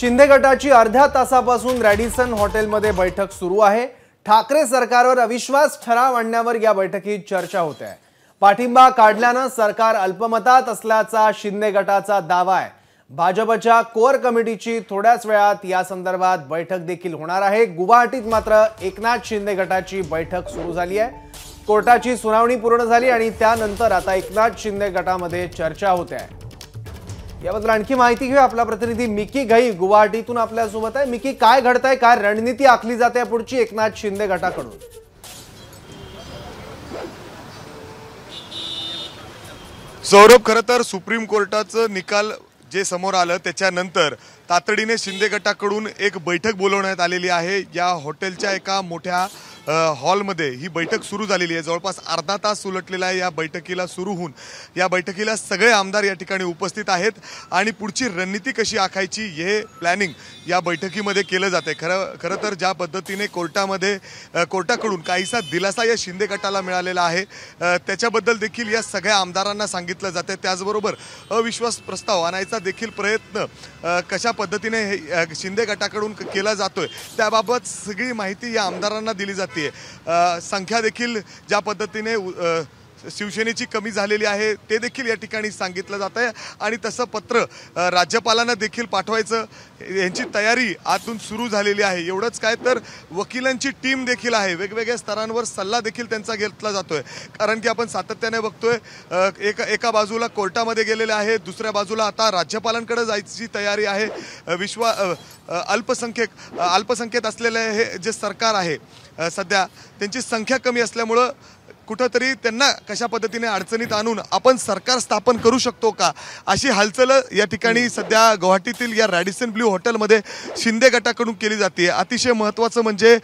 शिंदे गटाची अर्ध्या तासापासून रॅडिसन हॉटेलमध्ये बैठक सुरू आहे ठाकरे सरकारवर अविश्वास ठराव आणण्यावर या बैठकीत चर्चा होत आहे पाठिंबा काढल्यानं सरकार अल्पमतात असल्याचा शिंदे गटाचा दावा आहे भाजपच्या कोअर कमिटीची थोड्याच वेळात या संदर्भात बैठक देखील होणार आहे गुवाहाटीत मात्र एकनाथ शिंदे गटाची बैठक सुरू झाली आहे कोर्टाची सुनावणी पूर्ण झाली आणि त्यानंतर आता एकनाथ शिंदे गटामध्ये चर्चा होते आहे याबद्दल आणखी माहिती घेऊ आपला प्रतिनिधी मिकी घाई गुवाहाटीतून आपल्यासोबत आहे मिकी काय घडत आहे काय रणनीती आखली जाते पुढची एकनाथ शिंदे गटाकडून सौरभ खर तर सुप्रीम कोर्टाचं निकाल जे समोर आलं त्याच्यानंतर तातडीने शिंदे गटाकडून एक बैठक बोलवण्यात आलेली आहे या हॉटेलच्या एका मोठ्या हॉलमध्ये ही बैठक सुरू झालेली आहे जवळपास अर्धा तास उलटलेला आहे या बैठकीला सुरू होऊन या बैठकीला सगळे आमदार या ठिकाणी उपस्थित आहेत आणि पुढची रणनीती कशी आखायची हे प्लॅनिंग या बैठकीमध्ये केलं जाते आहे खरं खरं तर ज्या पद्धतीने कोर्टामध्ये कोर्टाकडून काहीसा दिलासा या शिंदे गटाला मिळालेला आहे त्याच्याबद्दल देखील या सगळ्या आमदारांना सांगितलं जातं त्याचबरोबर अविश्वास प्रस्ताव आणायचा देखील प्रयत्न कशा पद्धतीने हे शिंदे गटाकडून केला जातोय त्याबाबत सगळी माहिती या आमदारांना दिली जाते संख्या देखील ज्या पद्धतीने शिवसेनेची कमी झालेली आहे ते देखील या ठिकाणी सांगितलं जात आहे आणि तसं पत्र राज्यपालांना देखील पाठवायचं यांची तयारी आतून सुरू झालेली आहे एवढंच काय तर वकिलांची टीम देखील आहे वेगवेगळ्या स्तरांवर सल्ला देखील त्यांचा घेतला जातोय कारण की आपण सातत्याने बघतोय एक एका बाजूला कोर्टामध्ये गेलेले आहे दुसऱ्या बाजूला आता राज्यपालांकडे जायची तयारी आहे विश्वा अल्पसंख्यक अल्पसंख्येत असलेले हे जे सरकार आहे सध्या त्यांची संख्या कमी असल्यामुळं कुठंतरी त्यांना कशा पद्धतीने अडचणीत आणून आपण सरकार स्थापन करू शकतो का अशी हालचाल या ठिकाणी सध्या गुवाहाटीतील या रॅडिसन ब्ल्यू हॉटेलमध्ये शिंदे गटाकडून केली जाते अतिशय महत्त्वाचं म्हणजे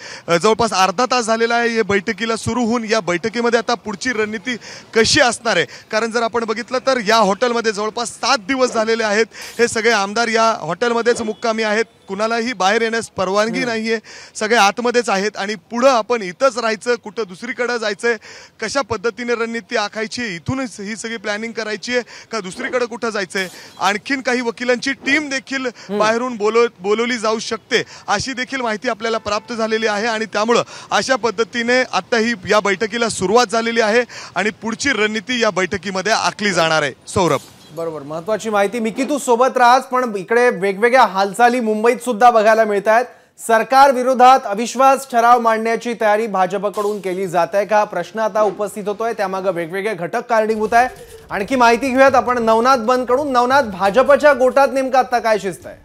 जवळपास अर्धा तास झालेला आहे हे बैठकीला सुरू होऊन या बैठकीमध्ये आता पुढची रणनीती कशी असणार आहे कारण जर आपण बघितलं तर या हॉटेलमध्ये जवळपास सात दिवस झालेले आहेत हे सगळे आमदार या हॉटेलमध्येच मुक्कामी आहेत कुणालाही बाहेर येण्यास परवानगी नाही आहे सगळे आतमध्येच आहेत आणि पुढं आपण इथंच राहायचं कुठं दुसरीकडं जायचं आहे कशा पद्धतीने रणनीती आखायची इथूनच ही सगळी प्लॅनिंग करायची आहे का दुसरीकडं कुठं जायचं आहे आणखीन काही वकिलांची टीम देखील बाहेरून बोलव बोलवली जाऊ शकते अशी देखील माहिती आपल्याला प्राप्त झालेली आहे आणि त्यामुळं अशा पद्धतीने आता ही या बैठकीला सुरुवात झालेली आहे आणि पुढची रणनीती या बैठकीमध्ये आखली जाणार आहे सौरभ बरोबर महत्वाची माहिती की तू सोबत राहास पण इकडे वेगवेगळ्या हालचाली मुंबईत सुद्धा बघायला मिळत आहेत सरकार विरोधात अविश्वास ठराव मांडण्याची तयारी भाजपकडून केली जात आहे का प्रश्न आता उपस्थित होतोय त्यामागे वेगवेगळे घटक कारणीभूत आहे आणखी माहिती घेऊयात आपण नवनाथ बंद कडून नवनाथ भाजपच्या गोटात नेमका आता काय शिस्त आहे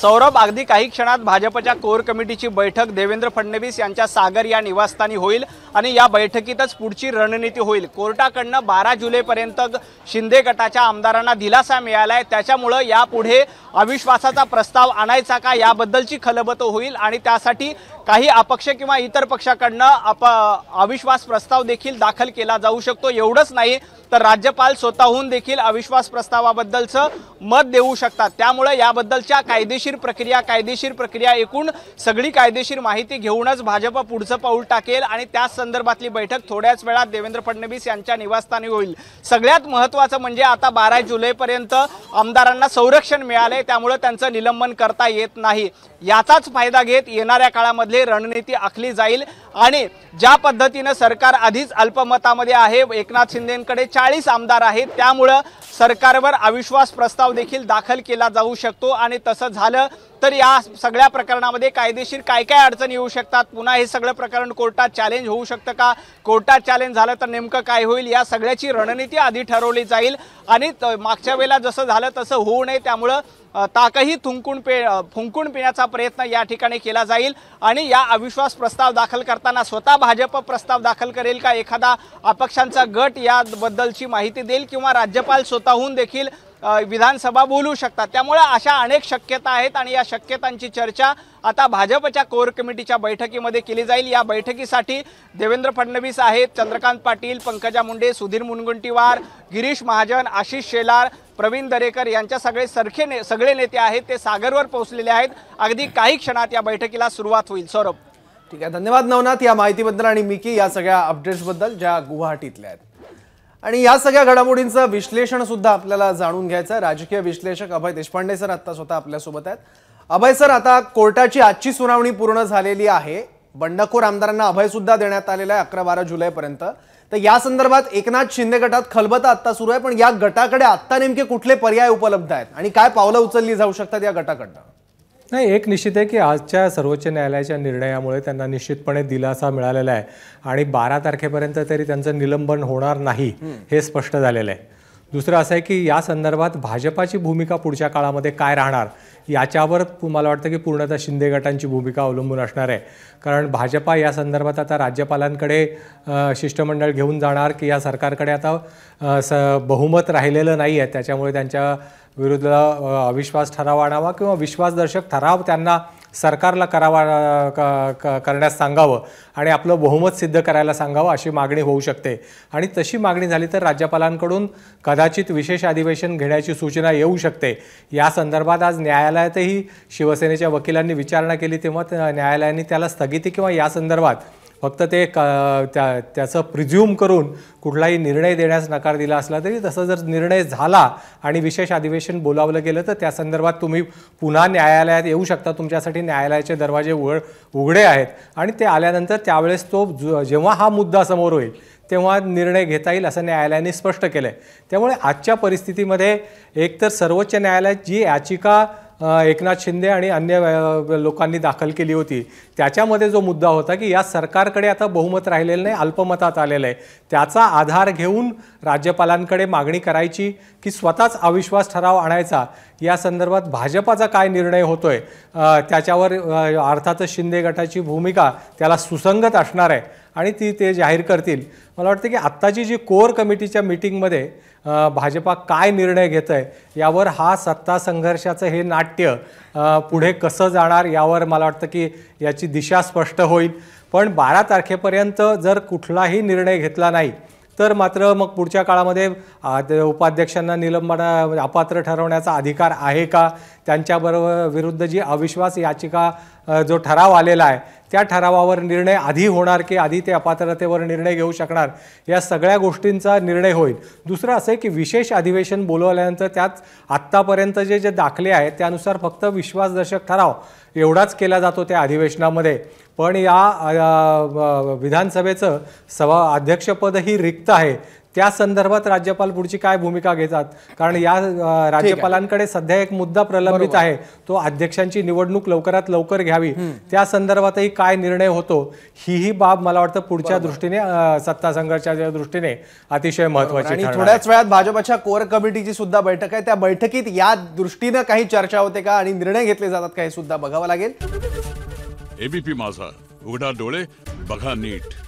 सौरभ अगदी काही क्षणात भाजपच्या कोर कमिटीची बैठक देवेंद्र फडणवीस यांच्या सागर या निवासस्थानी होईल आणि या बैठकीतच पुढची रणनीती होईल कोर्टाकडनं बारा जुलैपर्यंत शिंदे गटाच्या आमदारांना दिलासा मिळाला आहे त्याच्यामुळं यापुढे अविश्वासाचा प्रस्ताव आणायचा का याबद्दलची खलबत होईल आणि त्यासाठी काही अपक्ष किंवा इतर पक्षाकडनं अप अविश्वास प्रस्ताव देखील दाखल केला जाऊ शकतो एवढंच नाही तर राज्यपाल स्वतःहून देखील अविश्वास प्रस्तावाबद्दलचं मत देऊ शकतात त्यामुळे याबद्दलच्या कायदेशीर प्रक्रिया कायदेशीर प्रक्रिया एकूण सगळी कायदेशीर माहिती घेऊनच भाजप पुढचं पाऊल टाकेल आणि त्या संदर्भातली बैठक थोड्याच वेळात देवेंद्र फडणवीस यांच्या निवासस्थानी होईल सगळ्यात महत्त्वाचं म्हणजे आता बारा जुलैपर्यंत आमदारांना संरक्षण मिळाले त्यामुळे त्यांचं निलंबन करता येत नाही याचाच फायदा घेत येणाऱ्या काळामधले रणनीती आखली जाईल आणि ज्या पद्धतीनं सरकार आधीच अल्पमतामध्ये आहे एकनाथ शिंदेंकडे चाळीस आमदार आहेत त्यामुळं सरकारवर अविश्वास प्रस्ताव देखील दाखल केला जाऊ शकतो आणि तसं झालं तर या सगळ्या प्रकरणामध्ये कायदेशीर काय काय अडचणी येऊ शकतात पुन्हा हे सगळं प्रकरण कोर्टात चॅलेंज होऊ शकतं का कोर्टात चॅलेंज झालं तर नेमकं काय होईल या सगळ्याची रणनीती आधी ठरवली जाईल आणि मागच्या वेळेला जसं झालं तसं होऊ नये त्यामुळं ताकही थुंकून पे फुंकून पिण्याचा प्रयत्न या ठिकाणी केला जाईल आणि या अविश्वास प्रस्ताव दाखल करताना स्वतः भाजप प्रस्ताव दाखल करेल का एखादा अपक्षांचा गट याबद्दलची माहिती देईल किंवा राज्यपाल स्वतःहून देखील विधानसभा बोलू शकतात त्यामुळे अशा अनेक शक्यता आहेत आणि या शक्यतांची चर्चा आता भाजपच्या कोर कमिटीच्या बैठकीमध्ये केली जाईल या बैठकीसाठी देवेंद्र फडणवीस आहेत चंद्रकांत पाटील पंकजा मुंडे सुधीर मुनगुंटीवार गिरीश महाजन आशिष शेलार प्रवीण दरेकर यांच्या सगळे सरखे ने सगळे नेते आहेत ते सागरवर पोहोचलेले आहेत अगदी काही क्षणात या बैठकीला सुरुवात होईल सौरभ ठीक आहे धन्यवाद नवनाथ या माहितीबद्दल आणि मिकी या सगळ्या अपडेट्सबद्दल ज्या गुवाहाटीतल्या आहेत आणि या सगळ्या घडामोडींचं विश्लेषण सुद्धा आपल्याला जाणून घ्यायचं राजकीय विश्लेषक अभय देशपांडे सर आता स्वतः आपल्यासोबत आहेत अभय सर आता कोर्टाची आजची सुनावणी पूर्ण झालेली आहे बंडखोर आमदारांना अभय सुद्धा देण्यात आलेला आहे अकरा बारा जुलैपर्यंत तर या संदर्भात एकनाथ शिंदे गटात खलबता आता सुरू आहे पण या गटाकडे आत्ता नेमके कुठले पर्याय उपलब्ध आहेत आणि काय पावलं उचलली जाऊ शकतात या गटाकडनं नाही एक निश्चित आहे की आजच्या सर्वोच्च न्यायालयाच्या निर्णयामुळे त्यांना निश्चितपणे दिलासा मिळालेला आहे आणि बारा तारखेपर्यंत तरी त्यांचं निलंबन होणार नाही हे स्पष्ट झालेलं आहे दुसरं असं आहे की या संदर्भात भाजपाची भूमिका पुढच्या काळामध्ये काय राहणार याच्यावर मला वाटतं की पूर्णतः शिंदे गटांची भूमिका अवलंबून असणार आहे कारण भाजपा या संदर्भात आता राज्यपालांकडे शिष्टमंडळ घेऊन जाणार की या सरकारकडे आता स बहुमत राहिलेलं नाही आहे त्याच्यामुळे त्यांच्या विरुद्ध अविश्वास ठराव आणावा किंवा विश्वासदर्शक ठराव त्यांना सरकारला करावा करण्यास सांगावं आणि आपलं बहुमत सिद्ध करायला सांगावं अशी मागणी होऊ शकते आणि तशी मागणी झाली तर राज्यपालांकडून कदाचित विशेष अधिवेशन घेण्याची सूचना येऊ शकते या संदर्भात आज न्यायालयातही शिवसेनेच्या वकिलांनी विचारणा केली तेव्हा न्यायालयाने त्याला स्थगिती किंवा या संदर्भात फक्त ते क त्या त्याचं प्रिझ्युम करून कुठलाही निर्णय देण्यास नकार दिला असला तरी तसं जर निर्णय झाला आणि विशेष अधिवेशन बोलावलं गेलं तर त्या संदर्भात तुम्ही पुन्हा न्यायालयात येऊ शकता तुमच्यासाठी न्यायालयाचे दरवाजे उघड उघडे आहेत आणि ते आल्यानंतर त्यावेळेस तो जेव्हा हा मुद्दा समोर होईल तेव्हा निर्णय घेता येईल असं न्यायालयाने स्पष्ट केलं आहे त्यामुळे आजच्या परिस्थितीमध्ये एकतर सर्वोच्च न्यायालयात जी याचिका एकनाथ शिंदे आणि अन्य लोकांनी दाखल केली होती त्याच्यामध्ये जो मुद्दा होता की या सरकारकडे आता बहुमत राहिलेलं नाही अल्पमतात आलेलं आहे त्याचा आधार घेऊन राज्यपालांकडे मागणी करायची की स्वतःच अविश्वास ठराव आणायचा या संदर्भात भाजपाचा काय निर्णय होतोय त्याच्यावर अर्थातच शिंदे गटाची भूमिका त्याला सुसंगत असणार आहे आणि ती ते जाहीर करतील मला वाटतं की आत्ताची जी कोर कमिटीच्या मिटिंगमध्ये भाजपा काय निर्णय घेत आहे यावर हा सत्ता संघर्षाचं हे नाट्य पुढे कसं जाणार यावर मला वाटतं की याची दिशा स्पष्ट होईल पण बारा तारखेपर्यंत जर कुठलाही निर्णय घेतला नाही तर मात्र मग पुढच्या काळामध्ये उपाध्यक्षांना निलंबन अपात्र ठरवण्याचा अधिकार आहे का त्यांच्याबरोबर विरुद्ध जी अविश्वास याचिका जो ठराव आलेला आहे त्या ठरावावर निर्णय आधी होणार की आधी ते अपात्रतेवर निर्णय घेऊ शकणार या सगळ्या गोष्टींचा निर्णय होईल दुसरं असं आहे की विशेष अधिवेशन बोलवल्यानंतर त्याच आत्तापर्यंत जे जे दाखले आहेत त्यानुसार फक्त विश्वासदर्शक ठराव एवढाच केला जातो त्या अधिवेशनामध्ये पण या विधानसभेचं सभा अध्यक्षपदही रिक्त आहे त्या संदर्भात राज्यपाल पुढची काय भूमिका घेतात कारण या राज्यपालांकडे सध्या एक मुद्दा प्रलंबित आहे तो अध्यक्षांची निवडणूक लवकरात लवकर घ्यावी त्या संदर्भातही काय निर्णय होतो ही ही बाब मला वाटतं पुढच्या दृष्टीने सत्ता संघर्षाच्या दृष्टीने अतिशय महत्वाची आणि थोड्याच वेळात भाजपच्या कोर कमिटीची सुद्धा बैठक आहे त्या बैठकीत या दृष्टीनं काही चर्चा होते का आणि निर्णय घेतले जातात का हे सुद्धा बघावं लागेल एबीपी माझा उघडा डोळे बघा नीट